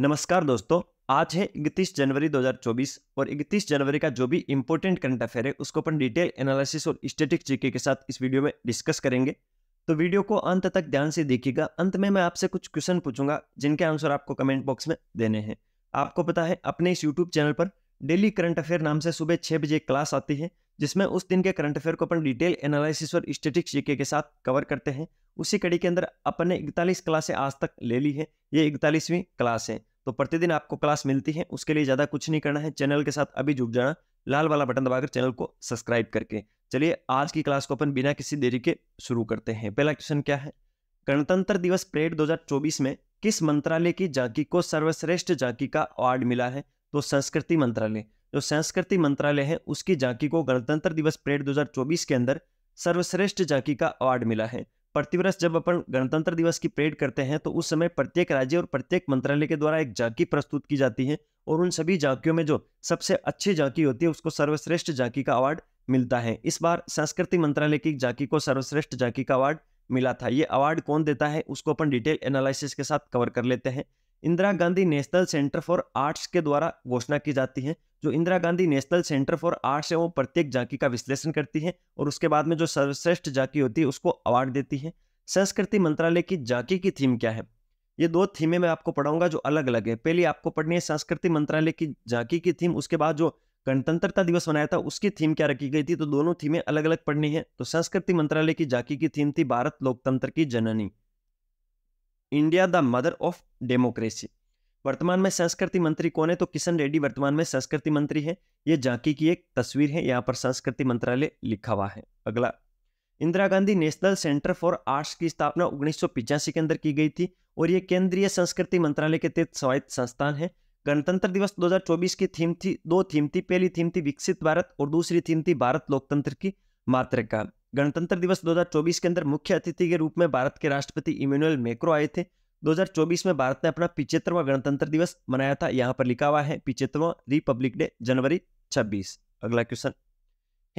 नमस्कार दोस्तों आज है इकतीस जनवरी 2024 और इकतीस जनवरी का जो भी इम्पोर्टेंट करंट अफेयर है उसको अपन डिटेल एनालिसिस और स्टेटिक जीके के साथ इस वीडियो में डिस्कस करेंगे तो वीडियो को अंत तक ध्यान से देखिएगा अंत में मैं आपसे कुछ क्वेश्चन पूछूंगा जिनके आंसर आपको कमेंट बॉक्स में देने हैं आपको पता है अपने इस यूट्यूब चैनल पर डेली करंट अफेयर नाम से सुबह छह बजे क्लास आती है जिसमें उस दिन के करंट अफेयर को अपन डिटेल एनालिसिस और स्टेटिक्स जीके के साथ कवर करते हैं उसी कड़ी के अंदर अपन ने इकतालीस क्लासें आज तक ले ली है ये इकतालीसवीं क्लास है तो प्रतिदिन आपको क्लास मिलती है उसके लिए ज़्यादा कुछ नहीं करना है चैनल के साथ अभी जुड़ जाना लाल वाला बटन दबाकर चैनल को सब्सक्राइब करके चलिए आज की क्लास को अपन बिना किसी देरी के शुरू करते हैं पहला क्वेश्चन क्या है गणतंत्र दिवस परेड दो में किस मंत्रालय की झांकी को सर्वश्रेष्ठ झांकी का अवार्ड मिला है तो संस्कृति मंत्रालय जो संस्कृति मंत्रालय है उसकी झांकी को गणतंत्र दिवस परेड 2024 के अंदर सर्वश्रेष्ठ झांकी का अवार्ड मिला है प्रतिवर्ष जब अपन गणतंत्र दिवस की परेड करते हैं तो उस समय प्रत्येक राज्य और प्रत्येक मंत्रालय के द्वारा एक झांकी प्रस्तुत की जाती है और उन सभी झांकियों में जो सबसे अच्छी झांकी होती है उसको सर्वश्रेष्ठ झांकी का अवार्ड मिलता है इस बार संस्कृति मंत्रालय की झांकी को सर्वश्रेष्ठ झांकी का अवार्ड मिला था ये अवार्ड कौन देता है उसको अपन डिटेल एनालिसिस के साथ कवर कर लेते हैं Indira Gandhi national centre for arts के द्वारा घोषणा की जाती है जो Indira Gandhi national centre for arts है वो प्रत्येक झांकी का विश्लेषण करती है और उसके बाद में जो सर्वश्रेष्ठ झांकी होती है उसको अवार्ड देती है संस्कृति मंत्रालय की झांकी की थीम क्या है ये दो थीमें मैं आपको पढ़ाऊंगा जो अलग अलग है पहली आपको पढ़नी है संस्कृति मंत्रालय की झांकी की थीम उसके बाद जो गणतंत्रता दिवस मनाया था उसकी थीम क्या रखी गई थी तो दोनों थीमें अलग अलग पढ़नी है तो संस्कृति मंत्रालय की झांकी की थीम थी भारत लोकतंत्र की जननी India the mother of democracy वर्तमान में संस्कृति मंत्री कौन है तो किशन रेड्डी वर्तमान में संस्कृति मंत्री है ये झांकी की एक तस्वीर है यहाँ पर संस्कृति मंत्रालय लिखा हुआ है अगला Indira Gandhi national centre for arts की स्थापना उन्नीस के अंदर की गई थी और ये केंद्रीय संस्कृति मंत्रालय के तहत स्वायत्त संस्थान है गणतंत्र दिवस 2024 की थीम थी दो थीम थी पहली थीम थी विकसित भारत और दूसरी थीम थी भारत लोकतंत्र की मातृका गणतंत्र दिवस 2024 के अंदर मुख्य अतिथि के रूप में भारत के राष्ट्रपति इमेनुअल मैक्रो आए थे 2024 में भारत ने अपना पिछहत्तरवा गणतंत्र दिवस मनाया था यहाँ पर लिखा हुआ है पिछहत्तरवा रिपब्लिक डे जनवरी 26 अगला क्वेश्चन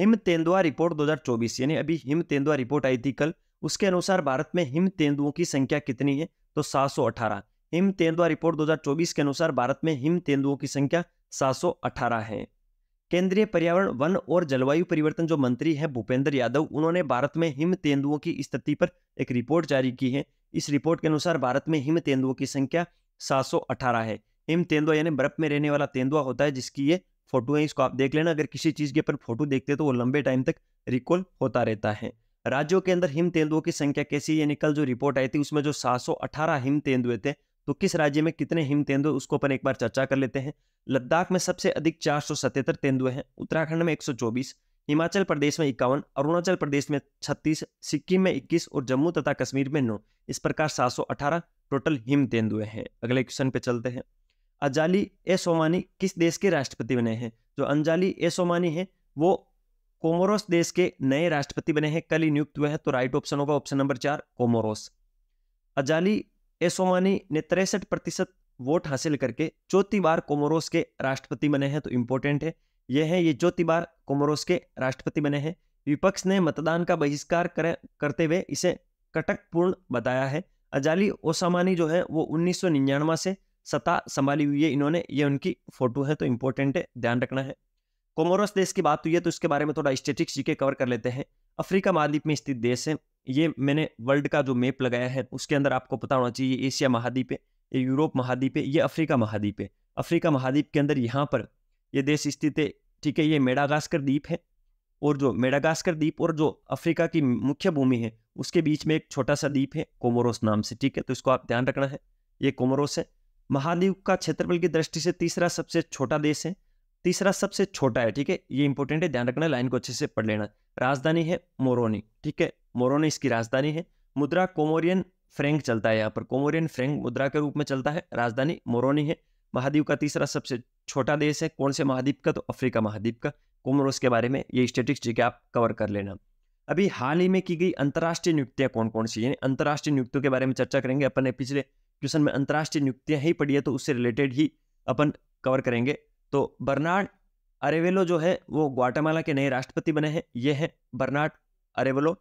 हिम तेंदुआ रिपोर्ट 2024 यानी अभी हिम तेंदुआ रिपोर्ट आई थी कल उसके अनुसार भारत में हिम तेंदुओं की संख्या कितनी है तो सात हिम तेंदुआ रिपोर्ट दो के अनुसार भारत में हिम तेंदुओं की संख्या सात है केंद्रीय पर्यावरण वन और जलवायु परिवर्तन जो मंत्री हैं भूपेंद्र यादव उन्होंने भारत में हिम तेंदुओं की स्थिति पर एक रिपोर्ट जारी की है इस रिपोर्ट के अनुसार भारत में हिम तेंदुओं की संख्या सात है हिम तेंदुआ यानी बर्फ में रहने वाला तेंदुआ होता है जिसकी ये फोटो है इसको आप देख लेना अगर किसी चीज के ऊपर फोटो देखते तो वो लंबे टाइम तक रिकॉल होता रहता है राज्यों के अंदर हिम तेंदुओं की संख्या कैसी यानी कल जो रिपोर्ट आई थी उसमें जो 718 हिम तेंदुए थे तो किस राज्य में कितने हिम तेंदुए उसको अपन एक बार चर्चा कर लेते हैं लद्दाख में सबसे अधिक चार तेंदुए हैं उत्तराखंड में चौबीस हिमाचल प्रदेश में इक्यावन अरुणाचल प्रदेश में 36 सिक्किम में 21 और जम्मू तथा कश्मीर में नौ इस प्रकार 718 टोटल हिम तेंदुए हैं अगले क्वेश्चन पे चलते हैं अजाली ए सोमानी किस देश के राष्ट्रपति बने हैं जो अंजाली ए सोमानी है वो कोमोरोस देश के नए राष्ट्रपति बने हैं कल ही नियुक्त हुए हैं तो राइट ऑप्शन होगा ऑप्शन नंबर चार कोमोरोस अजाली एसोमानी ने तिरसठ प्रतिशत वोट हासिल करके चौथी बार कोमोरोस के राष्ट्रपति बने हैं तो इम्पोर्टेंट है यह है ये चौथी बार कोमोरोस के राष्ट्रपति बने हैं विपक्ष ने मतदान का बहिष्कार कर, करते हुए इसे कटकपूर्ण बताया है अजाली ओसामानी जो है वो उन्नीस से सत्ता संभाली हुई है इन्होंने ये उनकी फोटो है तो इम्पोर्टेंट है ध्यान रखना है कोमोरोस देश की बात हुई है तो उसके बारे में थोड़ा स्टेटिक्स के कवर कर लेते हैं अफ्रीका महाद्वीप में स्थित देश है ये मैंने वर्ल्ड का जो मैप लगाया है उसके अंदर आपको पता होना चाहिए ये एशिया महाद्वीप है ये यूरोप महाद्वीप है ये अफ्रीका महाद्वीप है अफ्रीका महाद्वीप के अंदर यहाँ पर ये देश स्थित है ठीक है ये मेडागास्कर द्वीप है और जो मेडागास्कर द्वीप और जो अफ्रीका की मुख्य भूमि है उसके बीच में एक छोटा सा द्वीप है कोमोरोस नाम से ठीक है तो इसको आप ध्यान रखना है ये कोमोरोस है महाद्वीप का क्षेत्रफल की दृष्टि से तीसरा सबसे छोटा देश है तीसरा सबसे छोटा है ठीक है ये इंपॉर्टेंट है ध्यान रखना लाइन को अच्छे से पढ़ लेना राजधानी है मोरोनी ठीक है मोरोनिस की राजधानी है मुद्रा कोमोरियन फ्रेंक चलता है यहाँ पर कोमोरियन फ्रेंक मुद्रा के रूप में चलता है राजधानी मोरोनी है महाद्वीप का तीसरा सबसे छोटा देश है कौन से महाद्वीप का तो अफ्रीका महाद्वीप का कोमोरोस के बारे में ये स्टेटिक्स जी के आप कवर कर लेना अभी हाल ही में की गई अंतर्राष्ट्रीय नियुक्तियाँ कौन कौन सी यानी अंतर्राष्ट्रीय नियुक्तियों के बारे में चर्चा करेंगे अपन ने पिछले क्वेश्चन में अंतर्राष्ट्रीय नियुक्तियाँ ही पढ़ी है तो उससे रिलेटेड ही अपन कवर करेंगे तो बर्नार्ड अरेवेलो जो है वो ग्वाटामाला के नए राष्ट्रपति बने हैं ये है बर्नार्ड अरेवेलो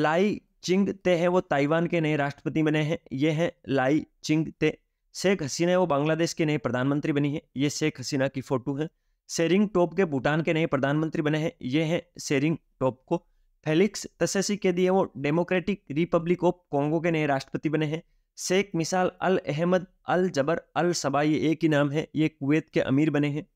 लाई चिंग ते हैं वो ताइवान के नए राष्ट्रपति बने हैं ये हैं लाई चिंग ते शेख हसीना वो बांग्लादेश के नए प्रधानमंत्री बनी है ये शेख हसीना की फोटो है सेरिंग टोप के भूटान के नए प्रधानमंत्री बने हैं ये हैं सेरिंग टोप को फेलिक्स तसेसी के दिए वो डेमोक्रेटिक रिपब्लिक ऑफ कॉन्गो के नए राष्ट्रपति बने हैं शेख मिसाल अल अहमद अल जबर अल सबा ये एक ही नाम है ये कुवैत के अमीर बने हैं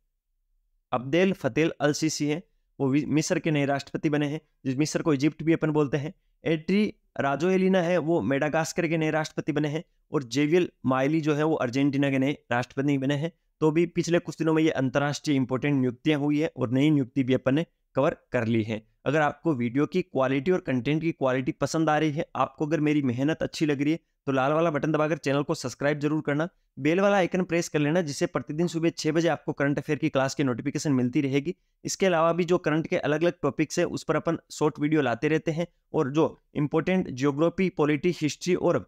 अब्देल फतेल अल सीसी हैं वो मिस्र के नए राष्ट्रपति बने हैं जिस मिस्र को इजिप्ट भी अपन बोलते हैं एट्री राजो एलिना है वो मेडागास्कर के नए राष्ट्रपति बने हैं और जेवियल माइली जो है वो अर्जेंटीना के नए राष्ट्रपति बने हैं तो भी पिछले कुछ दिनों में ये अंतर्राष्ट्रीय इंपॉर्टेंट नियुक्तियां हुई है और नई नियुक्ति भी अपन ने कवर कर ली है अगर आपको वीडियो की क्वालिटी और कंटेंट की क्वालिटी पसंद आ रही है आपको अगर मेरी मेहनत अच्छी लग रही है तो लाल वाला बटन दबाकर चैनल को सब्सक्राइब जरूर करना बेल वाला आइकन प्रेस कर लेना जिससे प्रतिदिन सुबह छः बजे आपको करंट अफेयर की क्लास की नोटिफिकेशन मिलती रहेगी इसके अलावा भी जो करंट के अलग अलग टॉपिक्स है उस पर अपन शॉर्ट वीडियो लाते रहते हैं और जो इम्पोर्टेंट जियोग्राफी पॉलिटी हिस्ट्री और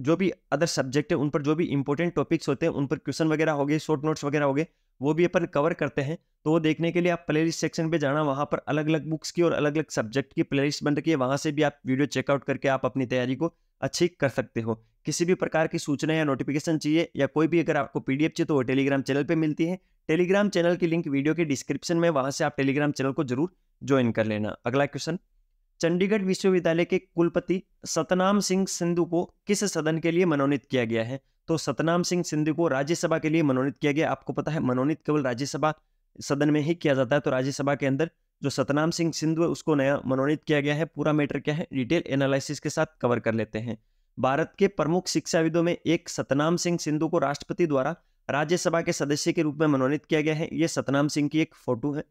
जो भी अदर सब्जेक्ट है उन पर जो भी इंपॉर्टेंट टॉपिक्स होते हैं उन पर क्वेश्चन वगैरह हो गए शॉर्ट नोट्स वगैरह हो गए वो भी अपन कवर करते हैं तो वो देखने के लिए आप प्लेलिस्ट सेक्शन पे जाना वहाँ पर अलग अलग बुक्स की और अलग अलग सब्जेक्ट की प्लेलिस्ट बन रखी है वहाँ से भी आप वीडियो चेकआउट करके आप अपनी तैयारी को अच्छी कर सकते हो किसी भी प्रकार की सूचना या नोटिफिकेशन चाहिए या कोई भी अगर आपको एफ चाहिए तो वो टेलीग्राम चैनल पर मिलती है टेलीग्राम चैनल की लिंक वीडियो के डिस्क्रिप्शन में वहाँ से आप टेलीग्राम चैनल को जरूर ज्वाइन कर लेना अगला क्वेश्चन चंडीगढ़ विश्वविद्यालय के कुलपति सतनाम सिंह सिंधु को किस सदन के लिए मनोनीत किया गया है तो सतनाम सिंह सिंधु को राज्यसभा के लिए मनोनीत किया गया आपको पता है मनोनीत केवल राज्यसभा सदन में ही किया जाता है तो राज्यसभा के अंदर जो सतनाम सिंह सिंधु है उसको नया मनोनीत किया गया है पूरा मैटर क्या है डिटेल एनालिसिस के साथ कवर कर लेते हैं भारत के प्रमुख शिक्षाविदों में एक सतनाम सिंह सिंधु को राष्ट्रपति द्वारा राज्यसभा के सदस्य के रूप में मनोनीत किया गया है ये सतनाम सिंह की एक फोटो है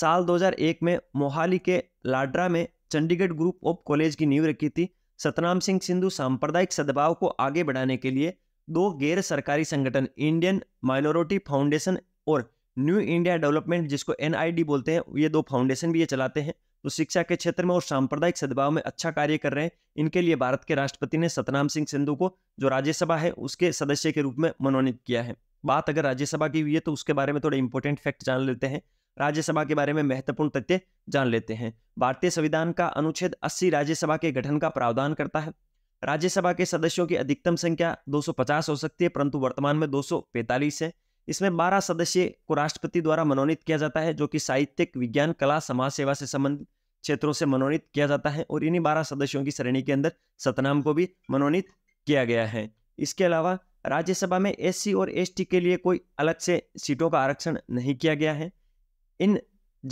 साल 2001 में मोहाली के लाड्रा में चंडीगढ़ ग्रुप ऑफ कॉलेज की नींव रखी थी सतनाम सिंह सिंधु सांप्रदायिक सद्भाव को आगे बढ़ाने के लिए दो गैर सरकारी संगठन इंडियन माइनोरिटी फाउंडेशन और न्यू इंडिया डेवलपमेंट जिसको एनआईडी बोलते हैं ये दो फाउंडेशन भी ये चलाते हैं तो शिक्षा के क्षेत्र में और सांप्रदायिक सद्भाव में अच्छा कार्य कर रहे हैं इनके लिए भारत के राष्ट्रपति ने सतनाम सिंह सिंधु को जो राज्यसभा है उसके सदस्य के रूप में मनोनीत किया है बात अगर राज्यसभा की हुई है तो उसके बारे में थोड़े इंपॉर्टेंट फैक्ट जान लेते हैं राज्यसभा के बारे में महत्वपूर्ण तथ्य जान लेते हैं भारतीय संविधान का अनुच्छेद 80 राज्यसभा के गठन का प्रावधान करता है राज्यसभा के सदस्यों की अधिकतम संख्या 250 हो सकती है परंतु वर्तमान में 245 है इसमें 12 सदस्य को राष्ट्रपति द्वारा मनोनीत किया जाता है जो कि साहित्यिक विज्ञान कला समाज सेवा से संबंधित क्षेत्रों से मनोनीत किया जाता है और इन्हीं बारह सदस्यों की श्रेणी के अंदर सतनाम को भी मनोनीत किया गया है इसके अलावा राज्यसभा में एससी और एसटी के लिए कोई अलग से सीटों का आरक्षण नहीं किया गया है इन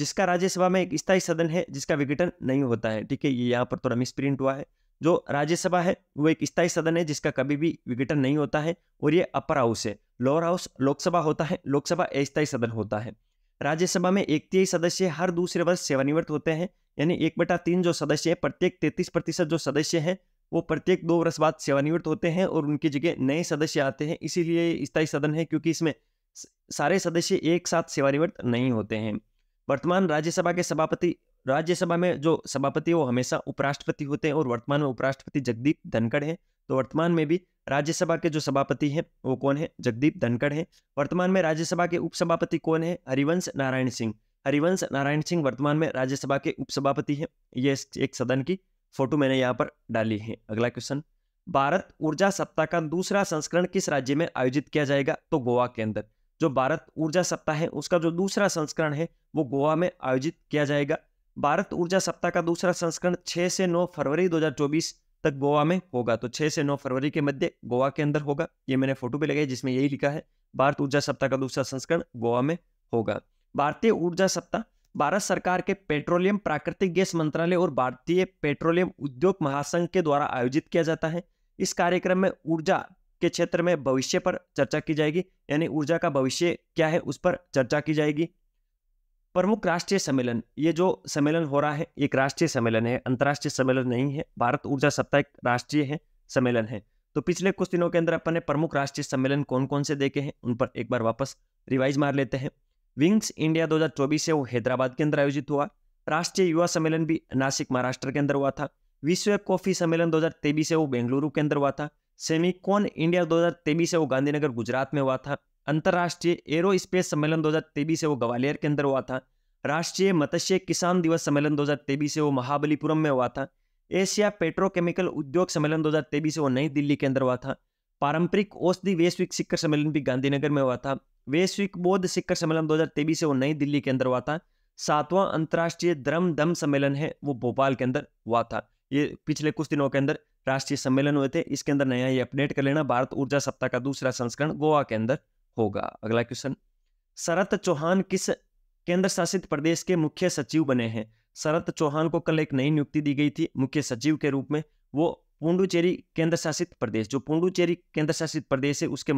जिसका राज्यसभा में एक स्थायी सदन है जिसका विघटन नहीं होता है ठीक है ये यहाँ पर थोड़ा मिसप्रिंट हुआ है जो राज्यसभा है वो एक स्थायी सदन है जिसका कभी भी विघटन नहीं होता है और ये अपर हाउस है लोअर हाउस लोकसभा होता है लोकसभा अस्थायी सदन होता है राज्यसभा में एक तीय सदस्य हर दूसरे वर्ष सेवानिवृत्त होते हैं यानी एक बटा तीन जो सदस्य है प्रत्येक तैतीस प्रतिशत जो सदस्य हैं वो प्रत्येक दो वर्ष बाद सेवानिवृत्त होते हैं और उनकी जगह नए सदस्य आते हैं इसीलिए स्थायी सदन है क्योंकि इसमें सारे सदस्य एक साथ सेवानिवृत्त नहीं होते हैं वर्तमान राज्यसभा के सभापति राज्यसभा में जो सभापति वो हमेशा उपराष्ट्रपति होते हैं और वर्तमान में उपराष्ट्रपति जगदीप धनखड़ हैं तो वर्तमान में भी राज्यसभा के जो सभापति हैं वो कौन है जगदीप धनखड़ हैं वर्तमान में राज्यसभा के उपसभापति कौन है हरिवंश नारायण सिंह हरिवंश नारायण सिंह वर्तमान में राज्यसभा के उपसभापति हैं ये एक सदन की फोटो मैंने यहाँ पर डाली है अगला क्वेश्चन भारत ऊर्जा सप्ताह का दूसरा संस्करण किस राज्य में आयोजित किया जाएगा तो गोवा के अंदर जो भारत ऊर्जा सप्ताह है उसका जो दूसरा संस्करण है वो गोवा में आयोजित किया जाएगा भारत ऊर्जा सप्ताह का दूसरा संस्करण 6 से 9 फरवरी 2024 तक गोवा में होगा तो 6 से 9 फरवरी के मध्य गोवा के अंदर होगा ये मैंने फोटो भी लगाई जिसमें यही लिखा है भारत ऊर्जा सप्ताह का दूसरा संस्करण गोवा में होगा भारतीय ऊर्जा सप्ताह भारत सरकार के पेट्रोलियम प्राकृतिक गैस मंत्रालय और भारतीय पेट्रोलियम उद्योग महासंघ के द्वारा आयोजित किया जाता है इस कार्यक्रम में ऊर्जा के क्षेत्र में भविष्य पर चर्चा की जाएगी यानी ऊर्जा का भविष्य क्या है उस पर चर्चा की जाएगी प्रमुख राष्ट्रीय सम्मेलन ये जो सम्मेलन हो रहा है एक राष्ट्रीय सम्मेलन है अंतर्राष्ट्रीय सम्मेलन नहीं है भारत ऊर्जा सप्ताह एक राष्ट्रीय है सम्मेलन है तो पिछले कुछ दिनों के अंदर अपन ने प्रमुख राष्ट्रीय सम्मेलन कौन कौन से देखे हैं उन पर एक बार वापस रिवाइज मार लेते हैं विंग्स इंडिया दो से वो हैदराबाद के अंदर आयोजित हुआ राष्ट्रीय युवा सम्मेलन भी नासिक महाराष्ट्र के अंदर हुआ था विश्व कॉफी सम्मेलन दो से वो बेंगलुरु के अंदर हुआ था सेमिकॉन इंडिया 2023 है वो गांधीनगर गुजरात में हुआ था अंतर्राष्ट्रीय एरो स्पेस सम्मेलन 2023 है वो ग्वालियर के अंदर हुआ था राष्ट्रीय मत्स्य किसान दिवस सम्मेलन 2023 है वो महाबलीपुरम में हुआ था एशिया पेट्रोकेमिकल उद्योग सम्मेलन 2023 है वो नई दिल्ली के अंदर हुआ था पारंपरिक औषधि वैश्विक शिखर सम्मेलन भी गांधीनगर में हुआ था वैश्विक बौद्ध शिखर सम्मेलन 2023 है वो नई दिल्ली के अंदर हुआ था सातवां अंतर्राष्ट्रीय द्रम दम सम्मेलन है वो भोपाल के अंदर हुआ था ये पिछले कुछ दिनों के अंदर राष्ट्रीय सम्मेलन हुए थे इसके अंदर नया ये अपडेट कर लेना भारत ऊर्जा सप्ताह का दूसरा संस्करण गोवा के अंदर होगा अगला क्वेश्चन शरत चौहान किस केंद्र शासित प्रदेश के मुख्य सचिव बने हैं शरत चौहान को कल एक नई नियुक्ति दी गई थी मुख्य सचिव के रूप में वो पुंडुचेरी केंद्र शासित प्रदेश जो पुंडुचेरी केंद्र शासित प्रदेश है उसके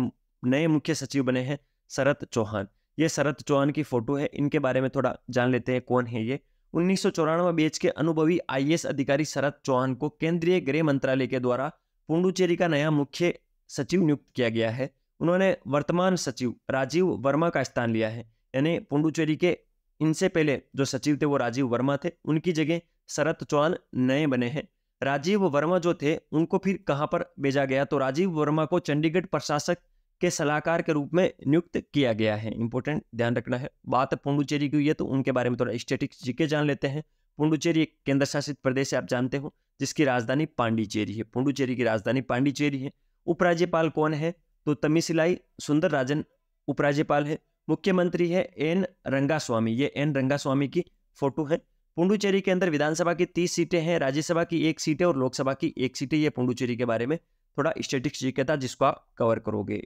नए मुख्य सचिव बने हैं शरत चौहान ये शरत चौहान की फोटो है इनके बारे में थोड़ा जान लेते हैं कौन है ये उन्नीस सौ बेच के अनुभवी आईएएस अधिकारी शरद चौहान को केंद्रीय गृह मंत्रालय के द्वारा पुंडुचेरी का नया मुख्य सचिव नियुक्त किया गया है उन्होंने वर्तमान सचिव राजीव वर्मा का स्थान लिया है यानी पुंडुचेरी के इनसे पहले जो सचिव थे वो राजीव वर्मा थे उनकी जगह शरद चौहान नए बने हैं राजीव वर्मा जो थे उनको फिर कहाँ पर भेजा गया तो राजीव वर्मा को चंडीगढ़ प्रशासक के सलाहकार के रूप में नियुक्त किया गया है इंपॉर्टेंट ध्यान रखना है बात पुंडुचेरी की हुई है तो उनके बारे में थोड़ा स्टेटिक्स जीके जान लेते हैं पुंडुचेरी एक केंद्र शासित प्रदेश है आप जानते हो जिसकी राजधानी पांडिचेरी है पुंडुचेरी की राजधानी पांडिचेरी है उपराज्यपाल कौन है तो तमिसिलाई सुंदर राजन उपराज्यपाल है मुख्यमंत्री है एन रंगास्वामी ये एन रंगास्वामी की फोटो है पुंडुचेरी के अंदर विधानसभा की तीस सीटें हैं राज्यसभा की एक सीट है और लोकसभा की एक सीट है ये पुंडुचेरी के बारे में थोड़ा स्टेटिक्स जी के था जिसको आप कवर करोगे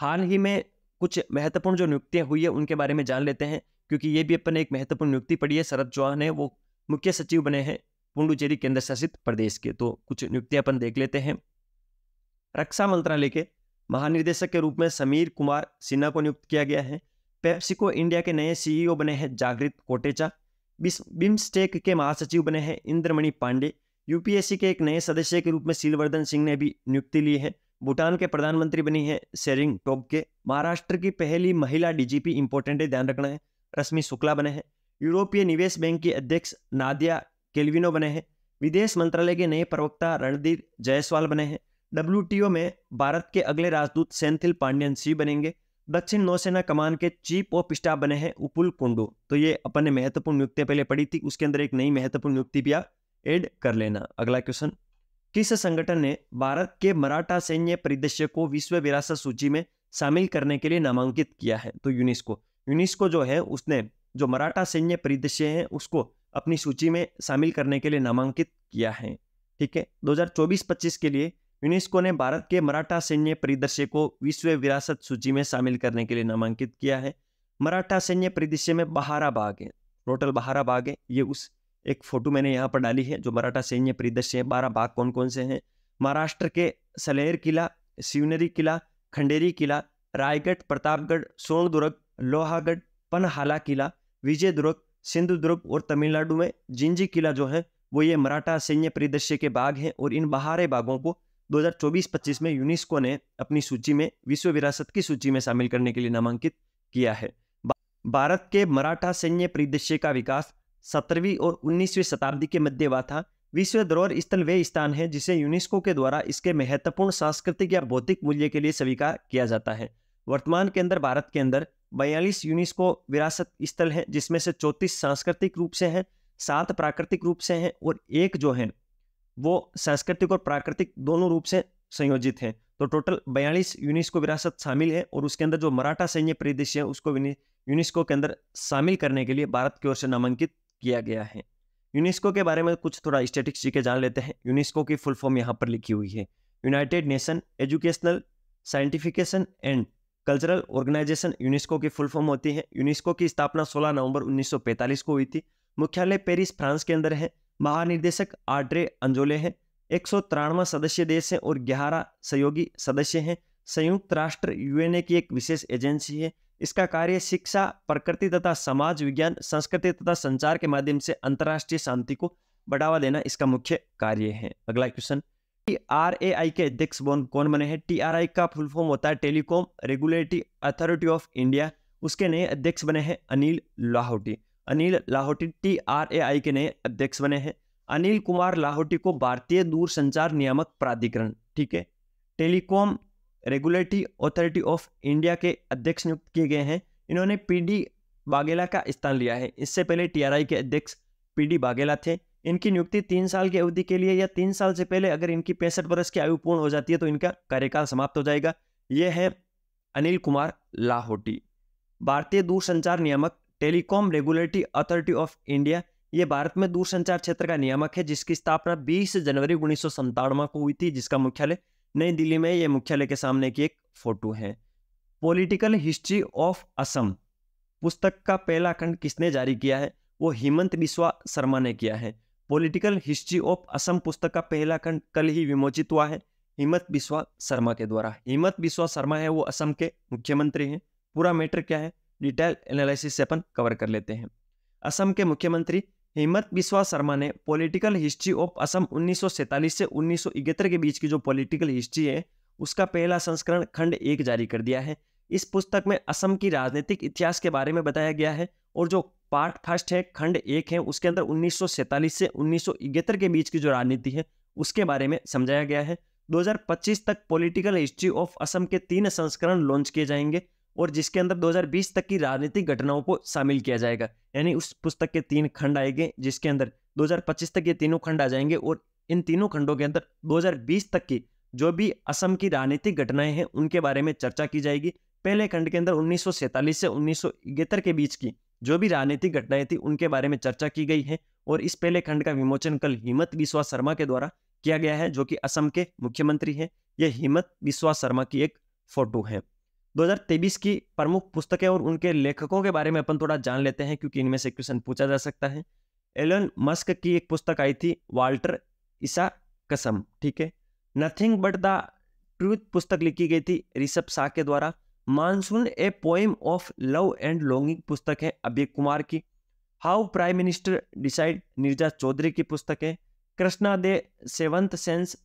हाल ही में कुछ महत्वपूर्ण जो नियुक्तियां हुई है उनके बारे में जान लेते हैं क्योंकि ये भी अपन एक महत्वपूर्ण नियुक्ति पड़ी है शरद चौहान है वो मुख्य सचिव बने हैं पुंडुचेरी केंद्र शासित प्रदेश के तो कुछ नियुक्तियां अपन देख लेते हैं रक्षा मंत्रालय के महानिदेशक के रूप में समीर कुमार सिन्हा को नियुक्त किया गया है पेप्सिको इंडिया के नए सीईओ बने हैं जागृत कोटेचा बिम्स्टेक के महासचिव बने हैं इंद्रमणि पांडे यूपीएससी के एक नए सदस्य के रूप में सीलवर्धन सिंह ने भी नियुक्ति ली है भूटान के प्रधानमंत्री बनी है सेरिंग के महाराष्ट्र की पहली महिला डीजीपी इंपोर्टेंट है ध्यान रखना है रश्मि शुक्ला बने हैं यूरोपीय निवेश बैंक के अध्यक्ष नादिया केल्विनो बने हैं विदेश मंत्रालय के नए प्रवक्ता रणदीप जायसवाल बने हैं डब्ल्यू में भारत के अगले राजदूत सेंथिल पांड्यन सिंह बनेंगे दक्षिण नौसेना कमान के चीफ ऑफ स्टाफ बने हैं उपुल कुंडू तो ये अपन ने महत्वपूर्ण नियुक्तियां पहले पढ़ी थी उसके अंदर एक नई महत्वपूर्ण नियुक्ति भी आप एड कर लेना अगला क्वेश्चन किस संगठन ने भारत के मराठा सैन्य परिदृश्य को विश्व विरासत सूची में शामिल करने के लिए नामांकित किया है तो यूनेस्को यूनेस्को जो है उसने जो मराठा सैन्य परिदृश्य है उसको अपनी सूची में शामिल करने के लिए नामांकित किया है ठीक है 2024-25 के लिए यूनेस्को ने भारत के मराठा सैन्य परिदृश्य को विश्व विरासत सूची में शामिल करने के लिए नामांकित किया है मराठा सैन्य परिदृश्य में बहारा बाग है टोटल बहारा बाग है ये उस एक फोटो मैंने यहाँ पर डाली है जो मराठा सैन्य परिदृश्य है बारह भाग कौन कौन से हैं महाराष्ट्र के सलेर किला शिवनरी किला खंडेरी किला रायगढ़ प्रतापगढ़ सोनदुर्ग लोहागढ़ पनहाला किला सिंधु दुर्ग और तमिलनाडु में जिंजी किला जो है वो ये मराठा सैन्य परिदृश्य के बाघ हैं और इन बहारे बाघों को 2024-25 में यूनेस्को ने अपनी सूची में विश्व विरासत की सूची में शामिल करने के लिए नामांकित किया है भारत के मराठा सैन्य परिदृश्य का विकास सत्रहवीं और उन्नीसवीं शताब्दी के मध्य हुआ था विश्व धरोहर स्थल वे स्थान है जिसे यूनेस्को के द्वारा इसके महत्वपूर्ण सांस्कृतिक या भौतिक मूल्य के लिए स्वीकार किया जाता है वर्तमान के अंदर भारत के अंदर बयालीस यूनेस्को विरासत स्थल हैं जिसमें से चौंतीस सांस्कृतिक रूप से हैं सात प्राकृतिक रूप से हैं और एक जो है वो सांस्कृतिक और प्राकृतिक दोनों रूप से संयोजित हैं तो टोटल बयालीस यूनेस्को विरासत शामिल है और उसके अंदर जो मराठा सैन्य परिदृश्य है उसको यूनेस्को के अंदर शामिल करने के लिए भारत की ओर से नामांकित किया गया है यूनेस्को के बारे में कुछ थोड़ा स्टेटिक्स जी के जान लेते हैं यूनेस्को की फुल फॉर्म यहाँ पर लिखी हुई है united nation educational scientific and cultural organisation UNESCO की फुल फॉर्म होती है यूनेस्को की स्थापना 16 नवंबर 1945 को हुई थी मुख्यालय पेरिस फ्रांस के अंदर है महानिदेशक आड्रे अंजोले हैं एक सदस्य देश हैं और ग्यारह सहयोगी सदस्य हैं संयुक्त राष्ट्र यूएनए की एक विशेष एजेंसी है इसका कार्य शिक्षा प्रकृति तथा समाज विज्ञान संस्कृति तथा संचार के माध्यम से अंतर्राष्ट्रीय शांति को बढ़ावा देना इसका मुख्य कार्य है अगला question T R A I के अध्यक्ष कौन बने हैं टी आर आई का फुल फॉर्म होता है telecom regulatory authority of India उसके नए अध्यक्ष बने हैं Anil Lahoti Anil Lahoti T R A I के नए अध्यक्ष बने हैं अनिल कुमार लाहौटी को भारतीय दूरसंचार नियामक प्राधिकरण ठीक है telecom regulatory authority of India के अध्यक्ष नियुक्त किए गए हैं इन्होंने पीडी बाघेला का स्थान लिया है इससे पहले टीआरआई के अध्यक्ष पीडी बाघेला थे इनकी नियुक्ति तीन साल की अवधि के लिए या तीन साल से पहले अगर इनकी पैंसठ वर्ष की आयु पूर्ण हो जाती है तो इनका कार्यकाल समाप्त हो जाएगा ये है अनिल कुमार लाहोटी भारतीय दूरसंचार नियामक telecom regulatory authority of India ये भारत में दूरसंचार क्षेत्र का नियामक है जिसकी स्थापना 20 जनवरी उन्नीस को हुई थी जिसका मुख्यालय नई दिल्ली में ये मुख्यालय के सामने की एक फोटो है पॉलिटिकल हिस्ट्री ऑफ असम पुस्तक का पहला खंड किसने जारी किया है वो हेमंत बिस्वा शर्मा ने किया है पॉलिटिकल हिस्ट्री ऑफ असम पुस्तक का पहला खंड कल ही विमोचित हुआ है हेमंत बिश्वा शर्मा के द्वारा हेमंत बिश्वा शर्मा है वो असम के मुख्यमंत्री हैं पूरा मैटर क्या है डिटेल एनालिसिस से अपन कवर कर लेते हैं असम के मुख्यमंत्री हेमंत बिस्वा शर्मा ने पॉलिटिकल हिस्ट्री ऑफ असम 1947 से उन्नीस के बीच की जो पॉलिटिकल हिस्ट्री है उसका पहला संस्करण खंड एक जारी कर दिया है इस पुस्तक में असम की राजनीतिक इतिहास के बारे में बताया गया है और जो पार्ट फर्स्ट है खंड एक है उसके अंदर उन्नीस से उन्नीस के बीच की जो राजनीति है उसके बारे में समझाया गया है 2025 तक पॉलिटिकल हिस्ट्री ऑफ असम के तीन संस्करण लॉन्च किए जाएंगे और जिसके अंदर 2020 तक की राजनीतिक घटनाओं को शामिल किया जाएगा यानी उस पुस्तक के तीन खंड आएंगे जिसके अंदर 2025 तक ये तीनों खंड आ जाएंगे और इन तीनों खंडों के अंदर 2020 तक की जो भी असम की राजनीतिक घटनाएं हैं उनके बारे में चर्चा की जाएगी पहले खंड के अंदर उन्नीस से उन्नीस के बीच की जो भी राजनीतिक घटनाएं थी उनके बारे में चर्चा की गई है और इस पहले खंड का विमोचन कल हिम्मत बिस्वा शर्मा के द्वारा किया गया है जो कि असम के मुख्यमंत्री हैं यह हिम्मत बिस्वा शर्मा की एक फोटो है 2023 की प्रमुख पुस्तकें और उनके लेखकों के बारे में अपन थोड़ा जान लेते हैं क्योंकि इनमें से क्वेश्चन पूछा जा सकता है एलन मस्क की एक पुस्तक आई थी वाल्टर ईसा कसम ठीक है नथिंग बट द ट्रूथ पुस्तक लिखी गई थी ऋषभ शाह के द्वारा monsoon a poem of love and longing पुस्तक है अभय कुमार की how prime minister decide Neerja Chaudhary की पुस्तक है Krishna the seventh sense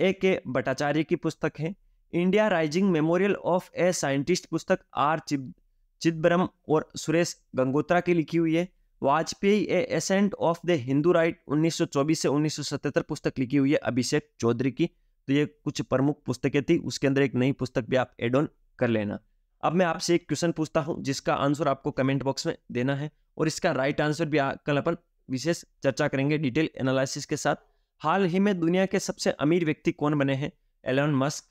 A K Bhattacharya की पुस्तक है India rising memorial of a scientist पुस्तक आर चिदम्बरम और सुरेश गंगोत्रा की लिखी हुई है Vajpayee a ascent of the Hindu right 1924 से 1977 पुस्तक लिखी हुई है अभिषेक चौधरी की तो ये कुछ प्रमुख पुस्तकें थी उसके अंदर एक नई पुस्तक भी आप एड ऑन कर लेना अब मैं आपसे एक क्वेश्चन पूछता हूँ जिसका आंसर आपको कमेंट बॉक्स में देना है और इसका राइट आंसर भी कल अपन विशेष चर्चा करेंगे डिटेल एनालिसिस के साथ हाल ही में दुनिया के सबसे अमीर व्यक्ति कौन बने हैं Elon Musk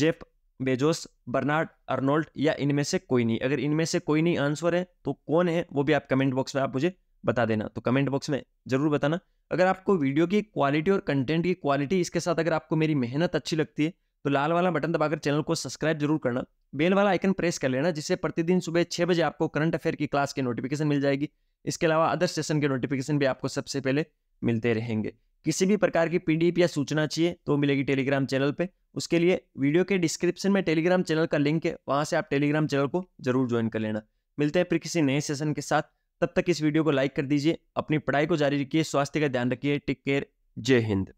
Jeff Bezos Bernard Arnault या इनमें से कोई नहीं अगर इनमें से कोई नहीं आंसर है तो कौन है वो भी आप कमेंट बॉक्स में आप मुझे बता देना तो कमेंट बॉक्स में जरूर बताना अगर आपको वीडियो की क्वालिटी और कंटेंट की क्वालिटी इसके साथ अगर आपको मेरी मेहनत अच्छी लगती है तो लाल वाला बटन दबाकर चैनल को सब्सक्राइब जरूर करना बेल वाला आइकन प्रेस कर लेना जिससे प्रतिदिन सुबह छः बजे आपको करंट अफेयर की क्लास के नोटिफिकेशन मिल जाएगी इसके अलावा अदर सेशन के नोटिफिकेशन भी आपको सबसे पहले मिलते रहेंगे किसी भी प्रकार की पीडीएफ या सूचना चाहिए तो मिलेगी टेलीग्राम चैनल पर उसके लिए वीडियो के डिस्क्रिप्शन में टेलीग्राम चैनल का लिंक है वहाँ से आप टेलीग्राम चैनल को जरूर ज्वाइन कर लेना मिलते हैं फिर किसी नए सेशन के साथ तब तक इस वीडियो को लाइक कर दीजिए अपनी पढ़ाई को जारी रखिए स्वास्थ्य का ध्यान रखिए टेक केयर जय हिंद